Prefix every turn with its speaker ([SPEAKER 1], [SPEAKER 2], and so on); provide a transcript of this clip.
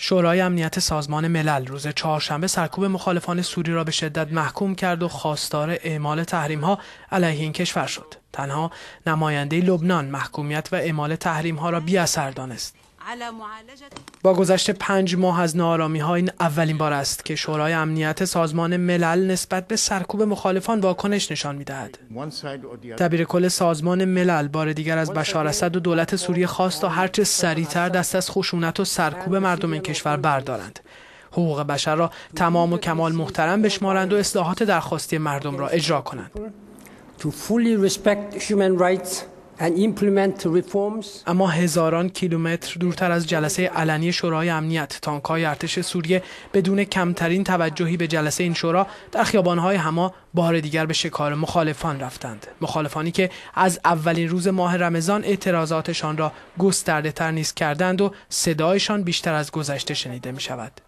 [SPEAKER 1] شورای امنیت سازمان ملل روز چهارشنبه سرکوب مخالفان سوری را به شدت محکوم کرد و خواستار اعمال تحریم ها علیه این کشور شد. تنها نماینده لبنان محکومیت و اعمال تحریم ها را بی اثر دانست. با گذشت پنج ماه از نارامی ها این اولین بار است که شورای امنیت سازمان ملل نسبت به سرکوب مخالفان واکنش نشان دهد. دبیر کل سازمان ملل بار دیگر از بشار اسد و دولت سوریه خواست تا هرچه سریعتر دست از خشونت و سرکوب مردم این کشور بردارند. حقوق بشر را تمام و کمال محترم بشمارند و اصلاحات درخواستی مردم را اجرا کنند. اما هزاران کیلومتر دورتر از جلسه علنی شورای امنیت تانک ارتش سوریه بدون کمترین توجهی به جلسه این شورا در خیابان های هما بار دیگر به شکار مخالفان رفتند مخالفانی که از اولین روز ماه رمضان اعتراضاتشان را گسترده تر نیز کردند و صدایشان بیشتر از گذشته شنیده می شود